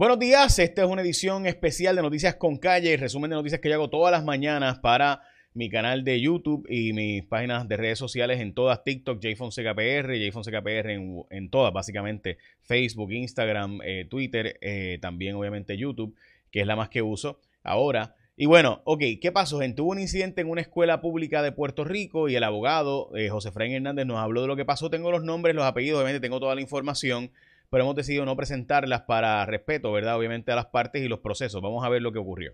Buenos días, esta es una edición especial de Noticias con Calle, resumen de noticias que yo hago todas las mañanas para mi canal de YouTube y mis páginas de redes sociales en todas, TikTok, JFonsecaPR, JFonsecaPR en, en todas, básicamente Facebook, Instagram, eh, Twitter, eh, también obviamente YouTube, que es la más que uso ahora. Y bueno, ok, ¿qué pasó, gente? Hubo un incidente en una escuela pública de Puerto Rico y el abogado eh, José Frank Hernández nos habló de lo que pasó. Tengo los nombres, los apellidos, obviamente tengo toda la información pero hemos decidido no presentarlas para respeto, ¿verdad? Obviamente a las partes y los procesos. Vamos a ver lo que ocurrió.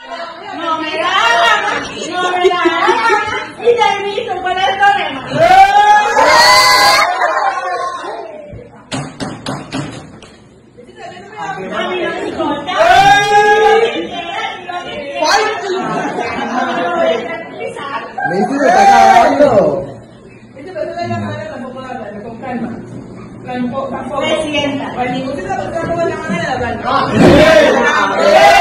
No me da no me da y con el Me Presidenta. Pues ningún tipo de la manera de hablar. Ah, ah,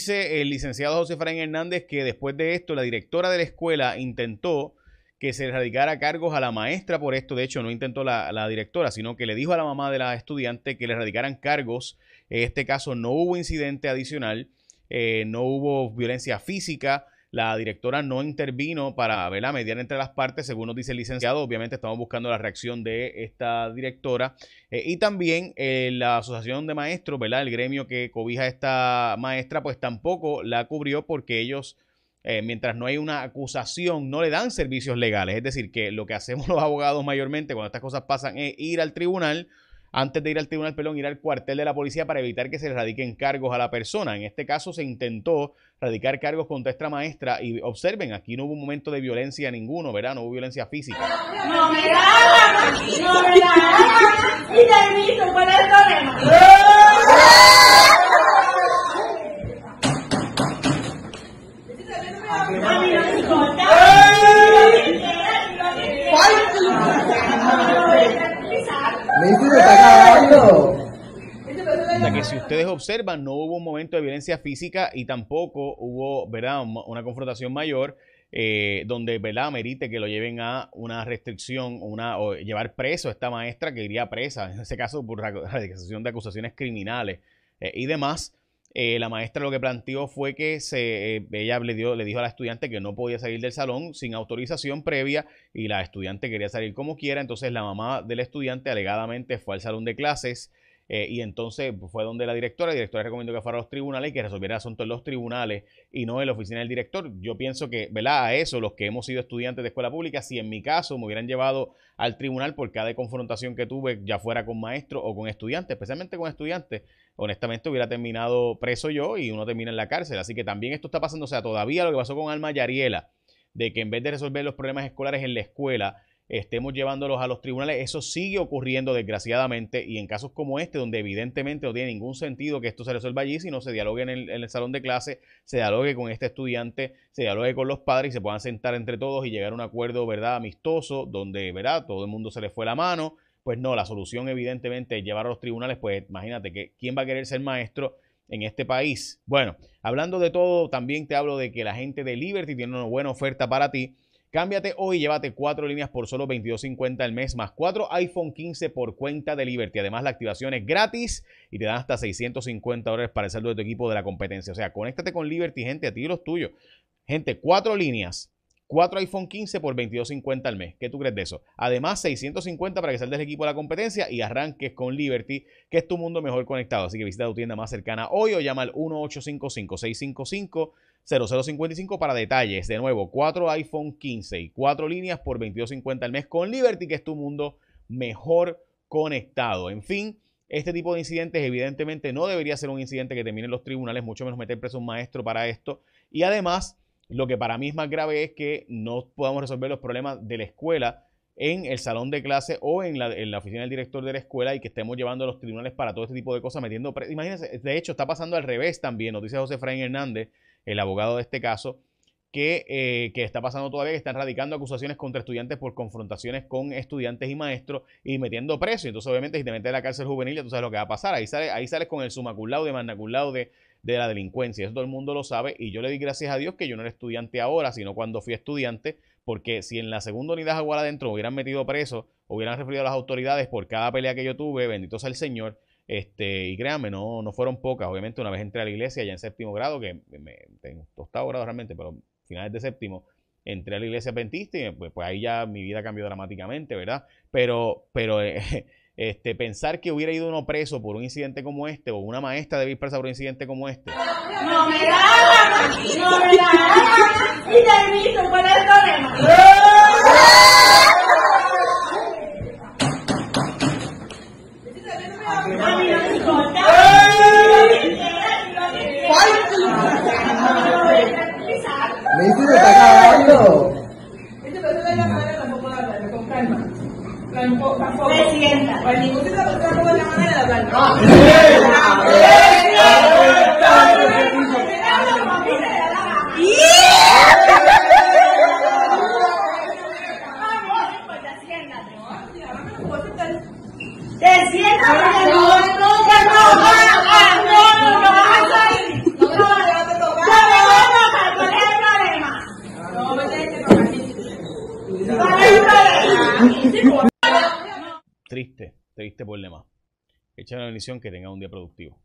dice el licenciado José Fran Hernández que después de esto la directora de la escuela intentó que se erradicara cargos a la maestra por esto. De hecho, no intentó la, directora, sino que le dijo a la mamá de la estudiante que le erradicaran cargos. En este caso no hubo incidente adicional, eh, no hubo violencia física. La directora no intervino para ¿verdad? mediar entre las partes, según nos dice el licenciado. Obviamente estamos buscando la reacción de esta directora. Eh, y también eh, la Asociación de Maestros, ¿verdad? el gremio que cobija a esta maestra, pues tampoco la cubrió porque ellos... Eh, mientras no hay una acusación, no le dan servicios legales. Es decir, que lo que hacemos los abogados mayormente cuando estas cosas pasan es ir al tribunal, antes de ir al tribunal, Pelón, ir al cuartel de la policía para evitar que se le radiquen cargos a la persona. En este caso se intentó radicar cargos contra extra maestra y observen, aquí no hubo un momento de violencia ninguno, ¿verdad? No hubo violencia física. La que si ustedes observan, no hubo un momento de violencia física y tampoco hubo, ¿verdad?, una confrontación mayor. Eh, donde ¿verdad? merite que lo lleven a una restricción o llevar preso a esta maestra que iría presa, en ese caso por radicación de acusaciones criminales eh, y demás. Eh, la maestra lo que planteó fue que se, eh, ella le, dio, le dijo a la estudiante que no podía salir del salón sin autorización previa y la estudiante quería salir como quiera. Entonces la mamá del estudiante alegadamente fue al salón de clases eh, y entonces pues, fue donde la directora, la directora recomendó que fuera a los tribunales y que resolviera el asunto en los tribunales y no en la oficina del director. Yo pienso que, ¿verdad? A eso, los que hemos sido estudiantes de escuela pública, si en mi caso me hubieran llevado al tribunal por cada confrontación que tuve, ya fuera con maestro o con estudiante, especialmente con estudiantes, honestamente hubiera terminado preso yo y uno termina en la cárcel. Así que también esto está pasando, o sea, todavía lo que pasó con Alma Yariela, de que en vez de resolver los problemas escolares en la escuela, estemos llevándolos a los tribunales. Eso sigue ocurriendo desgraciadamente y en casos como este, donde evidentemente no tiene ningún sentido que esto se resuelva allí, sino se dialogue en el, salón de clase, se dialogue con este estudiante, se dialogue con los padres y se puedan sentar entre todos y llegar a un acuerdo, ¿verdad?, amistoso, donde, ¿verdad?, todo el mundo se le fue la mano. Pues no, la solución evidentemente es llevar a los tribunales, pues imagínate que quién va a querer ser maestro en este país. Bueno, hablando de todo, también te hablo de que la gente de Liberty tiene una buena oferta para ti. Cámbiate hoy y llévate cuatro líneas por solo $22.50 al mes, más cuatro iPhone 15 por cuenta de Liberty. Además, la activación es gratis y te dan hasta 650 dólares para el saldo de tu equipo de la competencia. O sea, conéctate con Liberty, gente, a ti y los tuyos. Gente, cuatro líneas 4 iPhone 15 por 22.50 al mes. ¿Qué tú crees de eso? Además, 650 para que salgas del equipo de la competencia y arranques con Liberty, que es tu mundo mejor conectado. Así que visita tu tienda más cercana hoy o llama al 1855 655 0055 para detalles. De nuevo, 4 iPhone 15 y 4 líneas por 22.50 al mes con Liberty, que es tu mundo mejor conectado. En fin, este tipo de incidentes evidentemente no debería ser un incidente que termine en los tribunales, mucho menos meter preso a un maestro para esto. Y además lo que para mí es más grave es que no podamos resolver los problemas de la escuela en el salón de clase o en la, oficina del director de la escuela y que estemos llevando a los tribunales para todo este tipo de cosas, metiendo... Imagínense, de hecho está pasando al revés también, nos dice José Fraín Hernández, el abogado de este caso, que, eh, que, está pasando todavía, que están radicando acusaciones contra estudiantes por confrontaciones con estudiantes y maestros y metiendo preso. Entonces, obviamente, si te metes a la cárcel juvenil, ya tú sabes lo que va a pasar. Ahí sales ahí sales con el sumaculado y mandaculado de de la delincuencia. Eso todo el mundo lo sabe y yo le di gracias a Dios que yo no era estudiante ahora, sino cuando fui estudiante, porque si en la segunda unidad Aguada adentro hubieran metido preso, hubieran referido a las autoridades por cada pelea que yo tuve, bendito sea el Señor. Este, y créanme, no, no fueron pocas. Obviamente, una vez entré a la iglesia, ya en séptimo grado, que me, tengo tostado grado realmente, pero finales de séptimo, entré a la iglesia adventista y pues, pues ahí ya mi vida cambió dramáticamente, ¿verdad? Pero, pero eh, este, pensar que hubiera ido uno preso por un incidente como este o una maestra de ir por un incidente como este. No me Triste, triste problema. Echar la bendición, que tenga un día productivo.